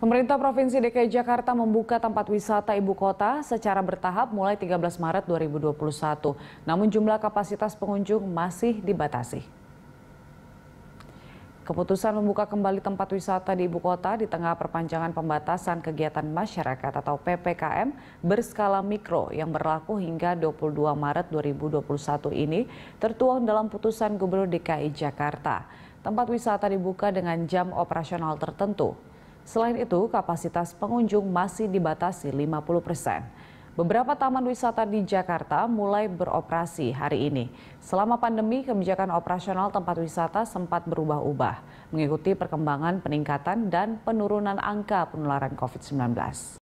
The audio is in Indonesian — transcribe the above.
Pemerintah Provinsi DKI Jakarta membuka tempat wisata ibu kota secara bertahap mulai 13 Maret 2021. Namun jumlah kapasitas pengunjung masih dibatasi. Keputusan membuka kembali tempat wisata di ibu kota di tengah perpanjangan pembatasan kegiatan masyarakat atau PPKM berskala mikro yang berlaku hingga 22 Maret 2021 ini tertuang dalam putusan Gubernur DKI Jakarta. Tempat wisata dibuka dengan jam operasional tertentu Selain itu, kapasitas pengunjung masih dibatasi 50 persen. Beberapa taman wisata di Jakarta mulai beroperasi hari ini. Selama pandemi, kebijakan operasional tempat wisata sempat berubah-ubah, mengikuti perkembangan peningkatan dan penurunan angka penularan COVID-19.